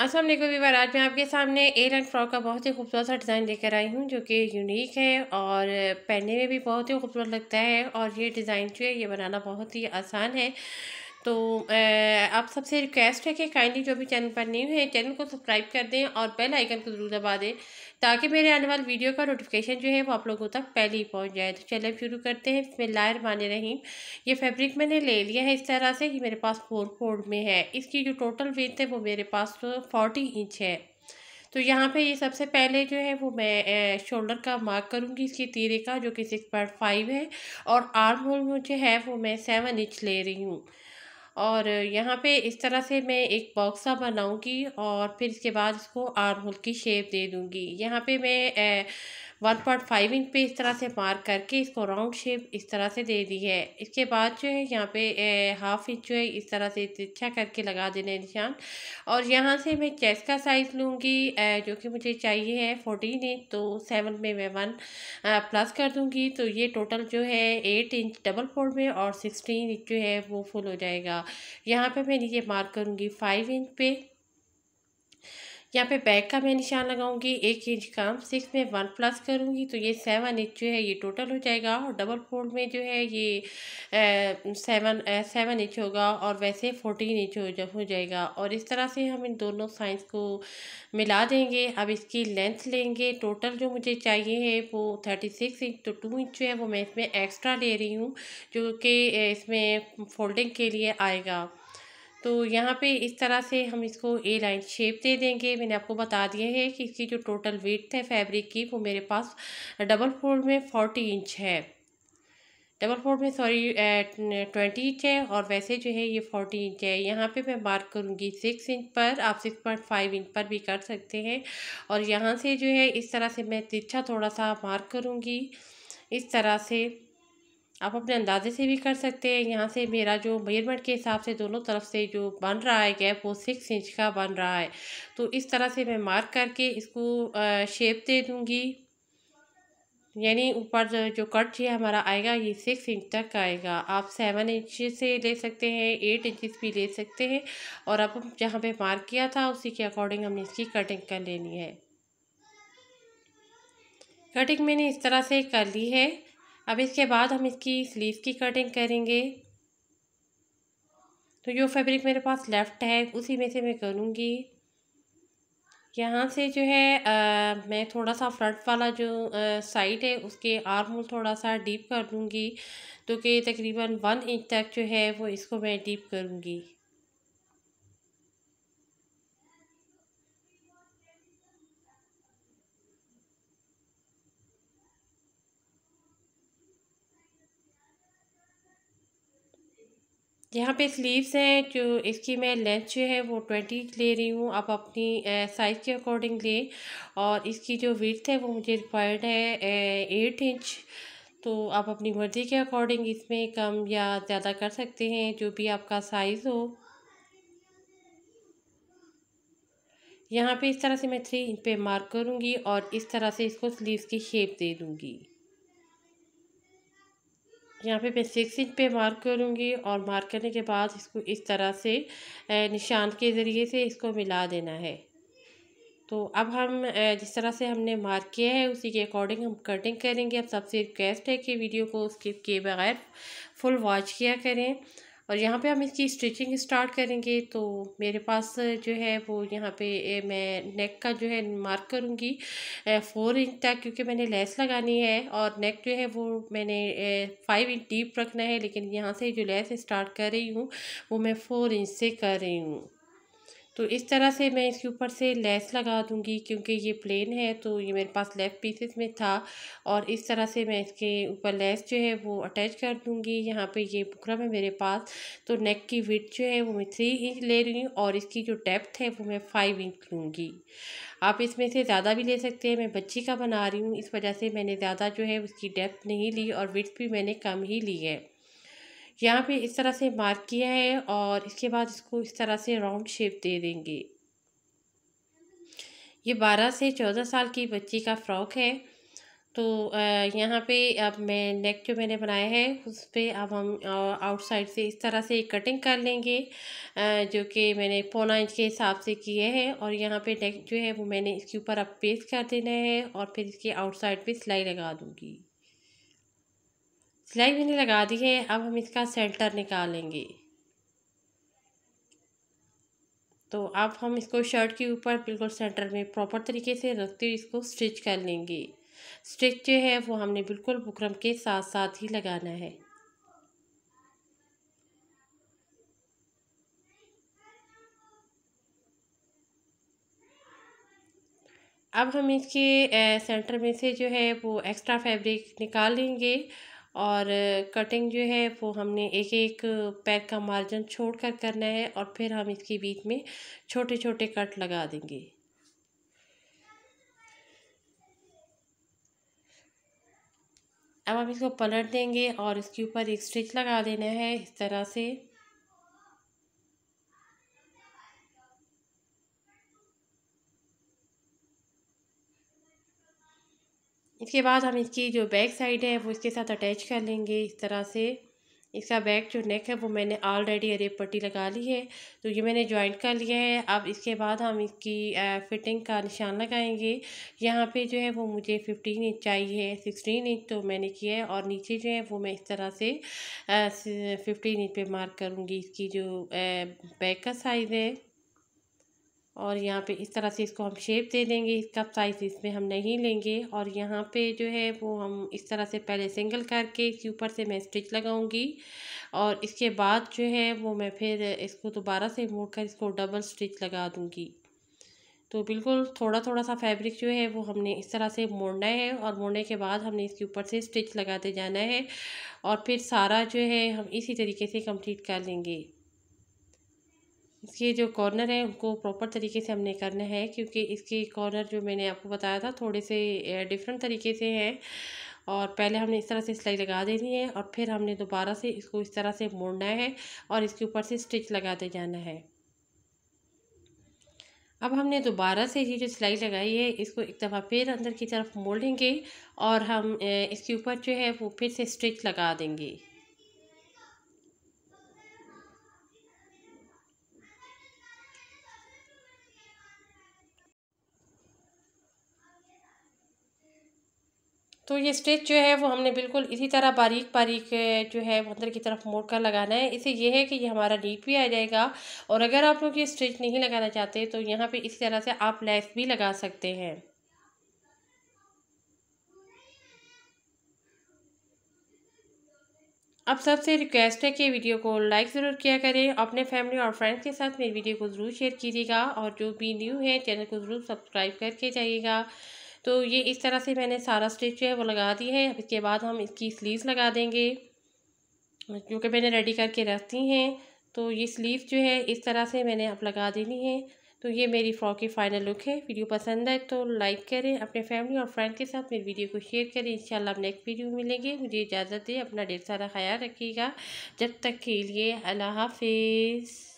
Aslam Weaver आज मैं आपके सामने एयर एंड फ्रॉक का बहुत ही खूबसूरत सा डिज़ाइन लेकर आई हूँ जो कि यूनिक है और पहनने में भी बहुत ही खूबसूरत लगता है और ये डिज़ाइन जो है ये बनाना बहुत ही आसान है तो आप सबसे रिक्वेस्ट है कि काइंडली जो भी चैनल पर न्यू है चैनल को सब्सक्राइब कर दें और बेल आइकन को ज़रूर दबा दें ताकि मेरे आने वाली वीडियो का नोटिफिकेशन जो है वो आप लोगों तक पहले ही पहुंच जाए तो चलिए शुरू करते हैं इसमें लायर माने रहीम ये फैब्रिक मैंने ले लिया है इस तरह से कि मेरे पास फोर फोर्ड में है इसकी जो टोटल वेथ है वो मेरे पास फोर्टी इंच है तो यहाँ पे ये सबसे पहले जो है वो मैं शोल्डर का मार्क करूँगी इसके तीरे का जो कि सिक्स पॉइंट फाइव है और आर्म होल जो है वो मैं सेवन इंच ले रही हूँ और यहाँ पे इस तरह से मैं एक बॉक्स सा बनाऊँगी और फिर इसके बाद इसको आर्म होल की शेप दे दूँगी यहाँ पे मैं वन पॉइंट फाइव इंच पे इस तरह से मार्क करके इसको राउंड शेप इस तरह से दे दी है इसके बाद जो है यहाँ पे हाफ इंच जो है इस तरह से तिरछा करके लगा देने निशान और यहाँ से मैं चेस्ट का साइज़ लूँगी जो कि मुझे चाहिए है फोर्टीन इंच तो सेवन में मैं वन प्लस कर दूँगी तो ये टोटल जो है एट इंच डबल फोर में और सिक्सटीन इंच जो है वो फुल हो जाएगा यहाँ पर मैं नीचे मार्क करूँगी फाइव इंच पे यहाँ पे बैक का मैं निशान लगाऊंगी एक इंच काम सिक्स में वन प्लस करूँगी तो ये सेवन इंच जो है ये टोटल हो जाएगा और डबल फोल्ड में जो है ये सेवन सेवन इंच होगा और वैसे फोर्टीन इंच हो, जा, हो जाएगा और इस तरह से हम इन दोनों साइज को मिला देंगे अब इसकी लेंथ लेंगे टोटल जो मुझे चाहिए है वो थर्टी सिक्स इंच तो टू इंच जो है वो मैं इसमें एक्स्ट्रा ले रही हूँ जो कि इसमें फोल्डिंग के लिए आएगा तो यहाँ पे इस तरह से हम इसको ए लाइन शेप दे देंगे मैंने आपको बता दिया है कि इसकी जो टोटल वेट है फैब्रिक की वो मेरे पास डबल फोल्ड में फोर्टी इंच है डबल फोल्ड में सॉरी ट्वेंटी इंच है और वैसे जो है ये फोर्टी इंच है यहाँ पे मैं मार्क करूँगी सिक्स इंच पर आप सिक्स पॉइंट फाइव इंच पर भी कर सकते हैं और यहाँ से जो है इस तरह से मैं तिरछा थोड़ा सा मार्क करूँगी इस तरह से आप अपने अंदाजे से भी कर सकते हैं यहाँ से मेरा जो मेयरमेंट के हिसाब से दोनों तरफ से जो बन रहा है गैप वो सिक्स इंच का बन रहा है तो इस तरह से मैं मार्क करके इसको शेप दे दूँगी यानी ऊपर जो, जो कट ये हमारा आएगा ये सिक्स इंच तक आएगा आप सेवन इंच से ले सकते हैं एट इंचज भी ले सकते हैं और अब जहाँ पे मार्क किया था उसी के अकॉर्डिंग हमने इसकी कटिंग कर लेनी है कटिंग मैंने इस तरह से कर ली है अब इसके बाद हम इसकी स्लीव की कटिंग करेंगे तो जो फैब्रिक मेरे पास लेफ़्ट है उसी में से मैं करूँगी यहाँ से जो है आ, मैं थोड़ा सा फ्रंट वाला जो साइड है उसके आर्म होल थोड़ा सा डीप कर दूँगी तो कि तकरीबन वन इंच तक जो है वो इसको मैं डीप करूँगी यहाँ पे स्लीव्स हैं जो इसकी मैं लेंथ जो है वो ट्वेंटी ले रही हूँ आप अपनी साइज़ के अकॉर्डिंग लें और इसकी जो विथ है वो मुझे रिक्वायर्ड है एट इंच तो आप अपनी मर्ज़ी के अकॉर्डिंग इसमें कम या ज़्यादा कर सकते हैं जो भी आपका साइज़ हो यहाँ पे इस तरह से मैं थ्री इंच पे मार्क करूँगी और इस तरह से इसको स्लीव की शेप दे दूँगी यहाँ पे मैं सिक्स इंच पे मार्क करूँगी और मार्क करने के बाद इसको इस तरह से निशान के ज़रिए से इसको मिला देना है तो अब हम जिस तरह से हमने मार्क किया है उसी के अकॉर्डिंग हम कटिंग करेंगे अब सबसे रिक्वेस्ट है कि वीडियो को स्किप किए बगैर फुल वॉच किया करें और यहाँ पे हम इसकी स्टिचिंग स्टार्ट करेंगे तो मेरे पास जो है वो यहाँ पे मैं नेक का जो है मार्क करूँगी फोर इंच तक क्योंकि मैंने लेस लगानी है और नेक जो है वो मैंने फाइव इंच डीप रखना है लेकिन यहाँ से जो लेस स्टार्ट कर रही हूँ वो मैं फ़ोर इंच से कर रही हूँ तो इस तरह से मैं इसके ऊपर से लेस लगा दूंगी क्योंकि ये प्लेन है तो ये मेरे पास लेफ़्ट पीसेस में था और इस तरह से मैं इसके ऊपर लेस जो है वो अटैच कर दूंगी यहाँ पे ये बुकरम है मेरे पास तो नेक की विथ जो है वो मैं थ्री इंच ले रही हूँ और इसकी जो डेप्थ है वो मैं फाइव इंच लूँगी आप इसमें से ज़्यादा भी ले सकते हैं मैं बच्ची का बना रही हूँ इस वजह से मैंने ज़्यादा जो है उसकी डेप्थ नहीं ली और विथ भी मैंने कम ही ली है यहाँ पे इस तरह से मार्क किया है और इसके बाद इसको इस तरह से राउंड शेप दे देंगे ये बारह से चौदह साल की बच्ची का फ्रॉक है तो यहाँ पे अब मैं नेक जो मैंने बनाया है उस पर अब हम आउटसाइड से इस तरह से कटिंग कर लेंगे जो कि मैंने पौना इंच के हिसाब से किए हैं और यहाँ पे नेक जो है वो मैंने इसके ऊपर अब पेस्ट कर देना है और फिर इसके आउटसाइड पे सिलाई लगा दूँगी सिलाई मैंने लगा दी है अब हम इसका सेंटर निकालेंगे तो अब हम इसको शर्ट के ऊपर बिल्कुल सेंटर में प्रॉपर तरीके से रखते हुए इसको स्टिच कर लेंगे स्टिच जो है वो हमने बिल्कुल बुकरम के साथ साथ ही लगाना है अब हम इसके सेंटर में से जो है वो एक्स्ट्रा फैब्रिक निकाल लेंगे और कटिंग जो है वो हमने एक एक पैर का मार्जिन छोड़ कर करना है और फिर हम इसके बीच में छोटे छोटे कट लगा देंगे अब हम इसको पलट देंगे और इसके ऊपर एक स्टिच लगा देना है इस तरह से इसके बाद हम इसकी जो बैक साइड है वो इसके साथ अटैच कर लेंगे इस तरह से इसका बैक जो नेक है वो मैंने ऑलरेडी अरे पट्टी लगा ली है तो ये मैंने ज्वाइंट कर लिया है अब इसके बाद हम इसकी फ़िटिंग का निशान लगाएंगे यहाँ पे जो है वो मुझे फिफ्टीन इंच चाहिए सिक्सटीन इंच तो मैंने किया है और नीचे जो है वो मैं इस तरह से फिफ्टीन इंच पे मार्क करूँगी इसकी जो बैक का साइज़ है और यहाँ पे इस तरह से इसको हम शेप दे देंगे इसका साइज़ इसमें हम नहीं लेंगे और यहाँ पे जो है वो हम इस तरह से पहले सिंगल करके इसके ऊपर से मैं स्टिच लगाऊंगी और इसके बाद जो है वो मैं फिर इसको दोबारा से मोड़ कर इसको डबल स्टिच लगा दूँगी तो बिल्कुल थोड़ा थोड़ा सा फैब्रिक जो है वो हमने इस तरह से मोड़ना है और मोड़ने के बाद हमने इसके ऊपर से स्टिच लगाते जाना है और फिर सारा जो है हम इसी तरीके से कम्प्लीट कर लेंगे इसके जो कॉर्नर है उनको प्रॉपर तरीके से हमने करना है क्योंकि इसके कॉर्नर जो मैंने आपको बताया था थोड़े से डिफरेंट तरीके से हैं और पहले हमने इस तरह से सिलाई लगा देनी है और फिर हमने दोबारा से इसको इस तरह से मोड़ना है और इसके ऊपर से स्टिच लगाते जाना है अब हमने दोबारा से ये जो सिलाई लगाई है इसको एक दफ़ा फिर अंदर की तरफ मोड़ेंगे और हम इसके ऊपर जो है वो फिर से स्टिच लगा देंगे तो ये स्टिच जो है वो हमने बिल्कुल इसी तरह बारीक बारीक जो है अंदर की तरफ मोड़ कर लगाना है इससे ये है कि ये हमारा नीट भी आ जाएगा और अगर आप लोग ये स्टिच नहीं लगाना चाहते तो यहाँ पे इसी तरह से आप लेस भी लगा सकते हैं अब सबसे रिक्वेस्ट है कि वीडियो को लाइक ज़रूर किया करें अपने फैमिली और फ्रेंड्स के साथ मेरी वीडियो को ज़रूर शेयर कीजिएगा और जो भी न्यू है चैनल को ज़रूर सब्सक्राइब करके जाइएगा तो ये इस तरह से मैंने सारा स्टिच जो है वो लगा दी है अब इसके बाद हम इसकी स्लीव्स लगा देंगे जो कि मैंने रेडी करके रख दी हैं तो ये स्लीव जो है इस तरह से मैंने अब लगा देनी है तो ये मेरी फ्रॉक की फ़ाइनल लुक है वीडियो पसंद आए तो लाइक करें अपने फैमिली और फ्रेंड के साथ मेरी वीडियो को शेयर करें इंशाल्लाह हम नेक्स्ट वीडियो मिलेंगे मुझे इजाज़त दें अपना ढेर सारा ख्याल रखिएगा जब तक के लिए अल्लाह हाफिज़